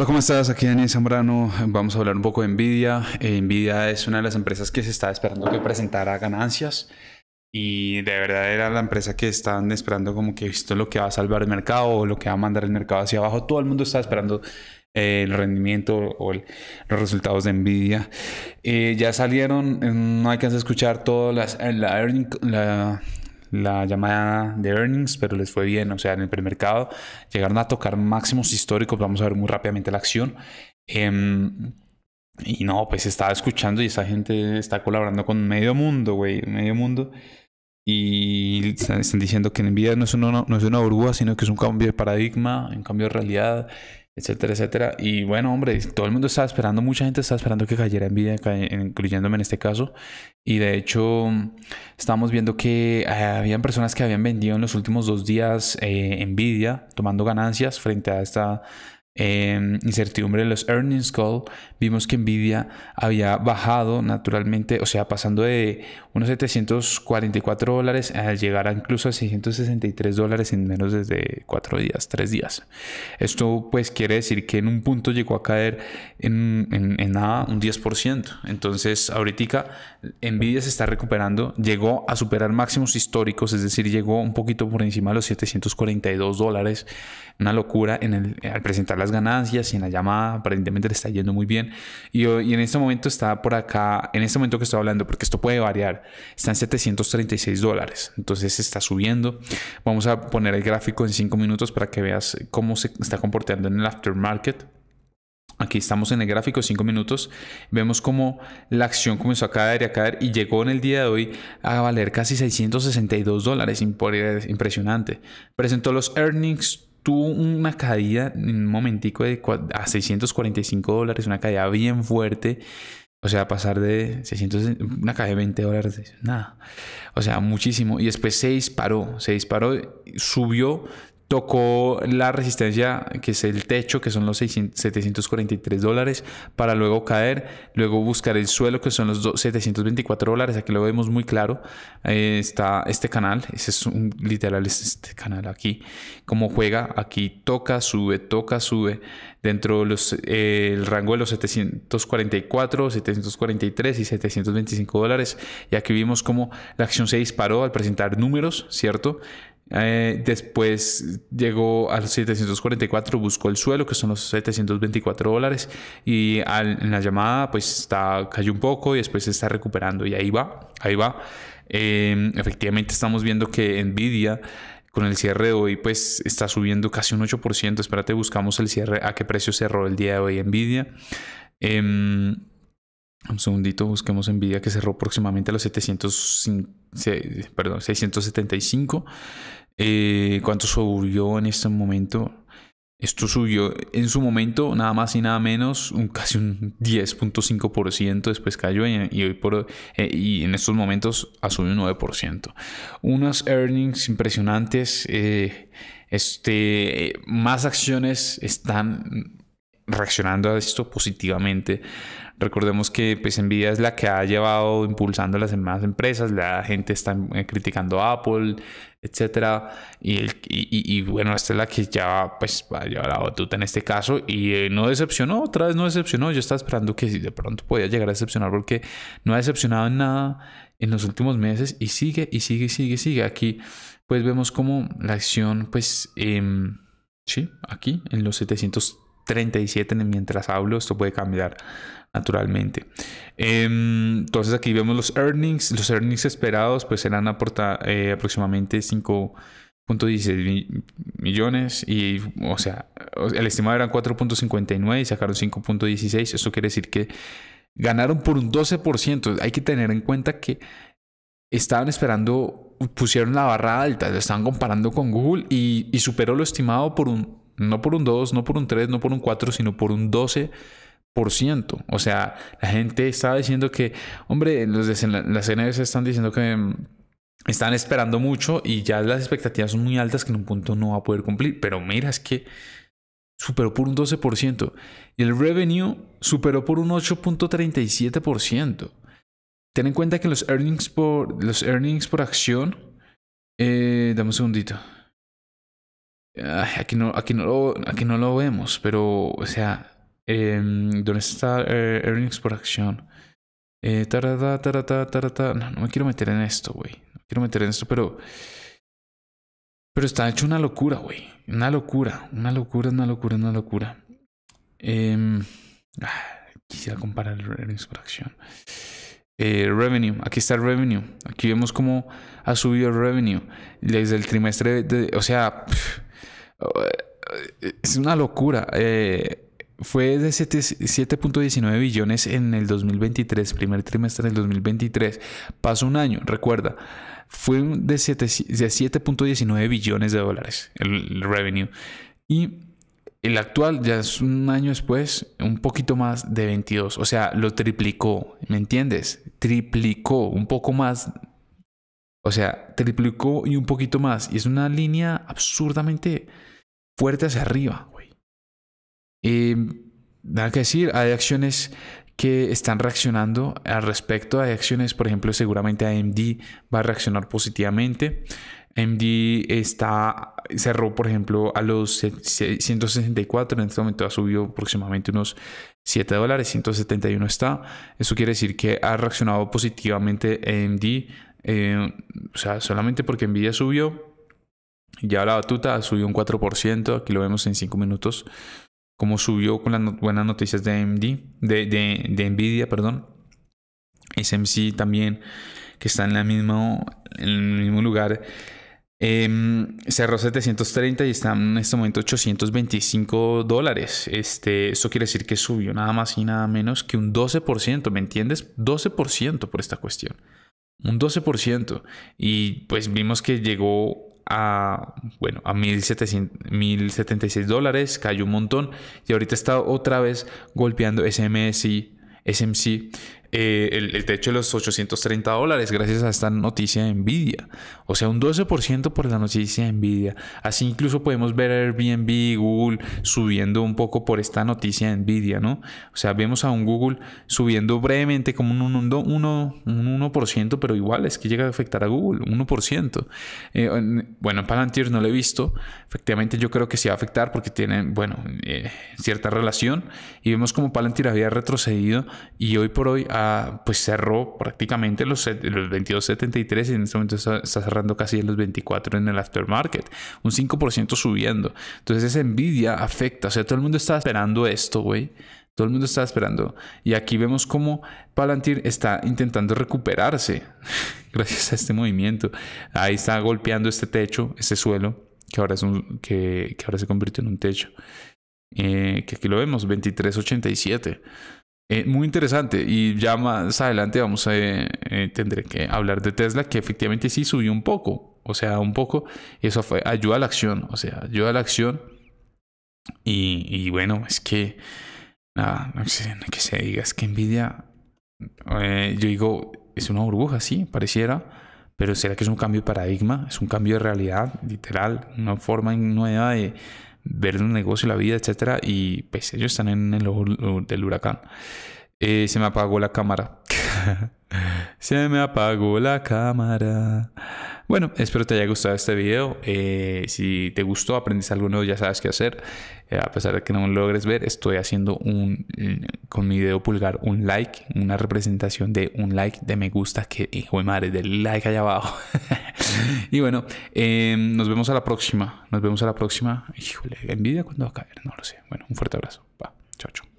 Hola, ¿cómo estás? Aquí Daniel Zambrano. Vamos a hablar un poco de Nvidia. Eh, Nvidia es una de las empresas que se está esperando que presentara ganancias. Y de verdad era la empresa que estaban esperando como que esto es lo que va a salvar el mercado o lo que va a mandar el mercado hacia abajo. Todo el mundo está esperando eh, el rendimiento o los resultados de Nvidia. Eh, ya salieron, mm, no hay que hacer escuchar todas la, la, la llamada de earnings, pero les fue bien. O sea, en el premercado llegaron a tocar máximos históricos. Vamos a ver muy rápidamente la acción. Em, y no, pues estaba escuchando y esa gente está colaborando con medio mundo, güey, medio mundo. Y están diciendo que Nvidia no es, una, no es una burbuja, sino que es un cambio de paradigma, un cambio de realidad etcétera, etcétera. Y bueno, hombre, todo el mundo está esperando, mucha gente está esperando que cayera Nvidia, incluyéndome en este caso. Y de hecho, estamos viendo que eh, habían personas que habían vendido en los últimos dos días envidia, eh, Nvidia, tomando ganancias frente a esta Em, incertidumbre de los earnings call, vimos que Nvidia había bajado naturalmente, o sea, pasando de unos 744 dólares a llegar incluso a 663 dólares en menos de 4 días, 3 días. Esto pues quiere decir que en un punto llegó a caer en, nada un 10%. Entonces ahorita Nvidia se está recuperando, llegó a superar máximos históricos, es decir, llegó un poquito por encima de los 742 dólares, una locura en el, al presentar las ganancias y en la llamada aparentemente le está yendo muy bien. Y, y en este momento está por acá, en este momento que estoy hablando, porque esto puede variar, está en 736 dólares. Entonces está subiendo. Vamos a poner el gráfico en 5 minutos para que veas cómo se está comportando en el aftermarket. Aquí estamos en el gráfico 5 minutos. Vemos cómo la acción comenzó a caer y a caer y llegó en el día de hoy a valer casi 662 dólares. Impresionante. Presentó los earnings tuvo una caída en un momentico de a 645 dólares, una caída bien fuerte. O sea, pasar de 600, una caída de 20 dólares, nada. O sea, muchísimo. Y después se disparó, se disparó, subió, tocó la resistencia, que es el techo, que son los 743 dólares, para luego caer, luego buscar el suelo, que son los 724 dólares, aquí lo vemos muy claro, eh, está este canal, ese es un literal, este canal aquí, como juega, aquí toca, sube, toca, sube, dentro del de eh, rango de los 744, 743 y 725 dólares, y aquí vimos cómo la acción se disparó al presentar números, ¿cierto? Eh, después llegó a los 744, buscó el suelo, que son los 724 dólares, y en la llamada pues está, cayó un poco y después se está recuperando y ahí va, ahí va. Em, efectivamente estamos viendo que Nvidia con el cierre de hoy pues está subiendo casi un 8%, espérate, buscamos el cierre, a qué precio cerró el día de hoy Nvidia. Em, un segundito, busquemos Nvidia que cerró aproximadamente a los 700, perdón, 675. Eh, ¿Cuánto subió en este momento? Esto subió en su momento nada más y nada menos casi un 10.5%, después cayó y, hoy por, eh, y en estos momentos asumió un 9%. Unos earnings impresionantes, eh, este, más acciones están reaccionando a esto positivamente. Recordemos que pues Nvidia es la que ha llevado impulsando a las demás empresas, la gente está criticando a Apple, etcétera. Y, bueno, esta es la que ya pues va a llevar la batuta en este caso y eh, no decepcionó, otra vez no decepcionó. Yo estaba esperando que si de pronto podía llegar a decepcionar porque no ha decepcionado en nada en los últimos meses y sigue y sigue y sigue sigue. Aquí pues vemos como la acción pues em, sí, aquí en los 700 37 mientras hablo, esto puede cambiar naturalmente. Em, entonces aquí vemos los earnings, los earnings esperados pues serán aporta, eh, aproximadamente 5.16 millones y o sea, el estimado eran 4.59 y sacaron 5.16, eso quiere decir que ganaron por un 12%, hay que tener en cuenta que estaban esperando pusieron la barra alta, lo estaban comparando con Google y superó lo estimado por un no por un 2, no por un 3, no por un 4, sino por un 12%. O sea, la gente estaba diciendo que, hombre, los las NS están diciendo que mm, están esperando mucho y ya las expectativas son muy altas que en un punto no va a poder cumplir. Pero mira, es que superó por un 12%. Y el revenue superó por un 8.37%. Ten en cuenta que los earnings por, los earnings por acción... Eh, dame un segundito aquí no, aquí no, lo, aquí no lo vemos, pero, o sea, em, ¿dónde está eh, earnings por acción? Eh, no, me quiero meter en esto, güey. No quiero meter en esto, pero. Pero está hecho una locura, güey. Una locura, una locura, una locura, una locura. Em, ah, quisiera comparar earnings por acción. Eh, revenue, aquí está el revenue. Aquí vemos cómo ha subido el revenue desde el trimestre, o sea, es una locura. Eh, fue de 7.19 billones en el 2023, primer trimestre del 2023. Pasó un año, recuerda. Fue de 7.19 billones de dólares el revenue. Y el actual ya es un año después, un poquito más de 22. O sea, lo triplicó, ¿me entiendes? Triplicó, un poco más o sea, triplicó y un poquito más. Y es una línea absurdamente fuerte hacia arriba, güey. Eh, nada que decir, hay acciones que están reaccionando al respecto. Hay acciones, por ejemplo, seguramente AMD va a reaccionar positivamente. AMD está, cerró, por ejemplo, a los 164. En este momento ha subido aproximadamente unos 7 dólares. 171 está. Eso quiere decir que ha reaccionado positivamente AMD eh, o sea, solamente porque Nvidia subió, ya la batuta subió un 4%, aquí lo vemos en 5 minutos, como subió con las buenas noticias de, AMD, de, Nvidia, perdón. SMC también, que está en, el mismo lugar. Em, cerró 730 y está en este momento 825 dólares. Este, eso quiere decir que subió nada más y nada menos que un 12%, ¿me entiendes? 12% por esta cuestión un 12%. Y pues vimos que llegó a, bueno, a 1.076 dólares, cayó un montón y ahorita está otra vez golpeando SMC SMC eh, el, techo de los 830 dólares gracias a esta noticia de Nvidia. O sea, un 12% por la noticia de Nvidia. Así incluso podemos ver Airbnb, Google subiendo un poco por esta noticia de Nvidia, ¿no? O sea, vemos a un Google subiendo brevemente como un, 1%, pero igual es que llega a afectar a Google, 1%. Eh, bueno, Palantir no lo he visto. Efectivamente, yo creo que sí va a afectar porque tienen, bueno, eh, cierta relación. Y vemos como Palantir había retrocedido y hoy por hoy ha pues cerró prácticamente los, 22.73 y en este momento está, cerrando casi en los 24 en el aftermarket, un 5% subiendo. Entonces esa envidia afecta, o sea, todo el mundo está esperando esto, güey. Todo el mundo está esperando. Y aquí vemos cómo Palantir está intentando recuperarse gracias a este movimiento. Ahí está golpeando este techo, este suelo, que ahora, es un, que, ahora se convirtió en un techo. Eh, que aquí lo vemos, 2387. Eh, muy interesante y ya más adelante vamos a eh, tendré que hablar de Tesla que efectivamente sí subió un poco, o sea, un poco, eso fue, ayuda a la acción, o sea, ayuda a la acción y, bueno, es que nada, no sé se diga, es que envidia... Eh, yo digo, es una burbuja, sí, pareciera, pero ¿será que es un cambio de paradigma? ¿Es un cambio de realidad, literal? ¿Una forma nueva de, ver el negocio, la vida, etcétera. Y pues ellos están en el del huracán. Eh, se me apagó la cámara. se me apagó la cámara. Bueno, espero te haya gustado este video. Eh, si te gustó, algo nuevo, ya sabes qué hacer. Eh, a pesar de que no logres ver, estoy haciendo un, eh, con mi dedo pulgar un like, una representación de un like, de me gusta, que hijo de madre, del like allá abajo. y bueno, nos vemos a la próxima. Nos vemos a la próxima. Híjole, envidia cuando va a caer, no lo sé. Bueno, un fuerte abrazo. chao, chao.